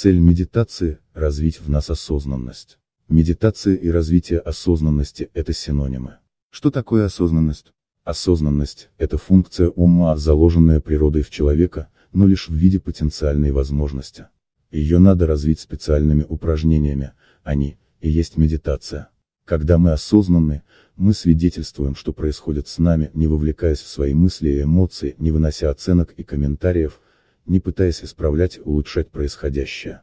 Цель медитации – развить в нас осознанность. Медитация и развитие осознанности – это синонимы. Что такое осознанность? Осознанность – это функция ума, заложенная природой в человека, но лишь в виде потенциальной возможности. Ее надо развить специальными упражнениями, они, и есть медитация. Когда мы осознанны, мы свидетельствуем, что происходит с нами, не вовлекаясь в свои мысли и эмоции, не вынося оценок и комментариев, не пытаясь исправлять, улучшать происходящее.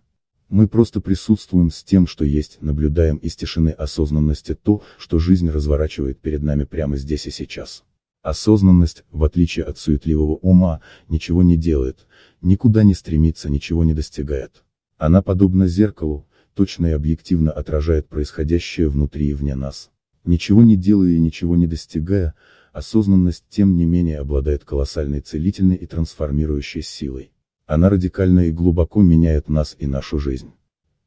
Мы просто присутствуем с тем, что есть, наблюдаем из тишины осознанности то, что жизнь разворачивает перед нами прямо здесь и сейчас. Осознанность, в отличие от суетливого ума, ничего не делает, никуда не стремится, ничего не достигает. Она подобна зеркалу, точно и объективно отражает происходящее внутри и вне нас. Ничего не делая и ничего не достигая, осознанность тем не менее обладает колоссальной целительной и трансформирующей силой. Она радикально и глубоко меняет нас и нашу жизнь.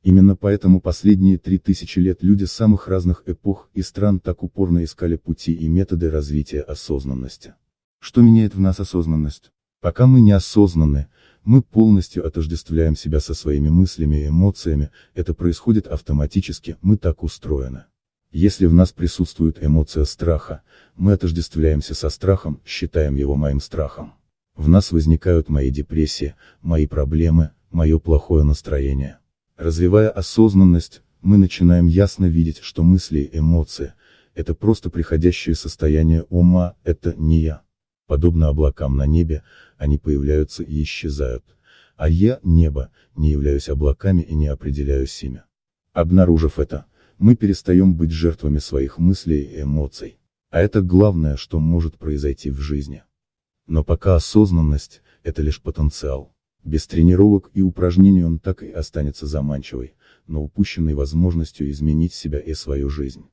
Именно поэтому последние три тысячи лет люди самых разных эпох и стран так упорно искали пути и методы развития осознанности. Что меняет в нас осознанность? Пока мы не осознаны, мы полностью отождествляем себя со своими мыслями и эмоциями, это происходит автоматически, мы так устроены. Если в нас присутствует эмоция страха, мы отождествляемся со страхом, считаем его моим страхом. В нас возникают мои депрессии, мои проблемы, мое плохое настроение. Развивая осознанность, мы начинаем ясно видеть, что мысли и эмоции – это просто приходящее состояние ума, это не я. Подобно облакам на небе, они появляются и исчезают. А я, небо, не являюсь облаками и не определяюсь ими. Обнаружив это, мы перестаем быть жертвами своих мыслей и эмоций. А это главное, что может произойти в жизни. Но пока осознанность – это лишь потенциал. Без тренировок и упражнений он так и останется заманчивой, но упущенной возможностью изменить себя и свою жизнь.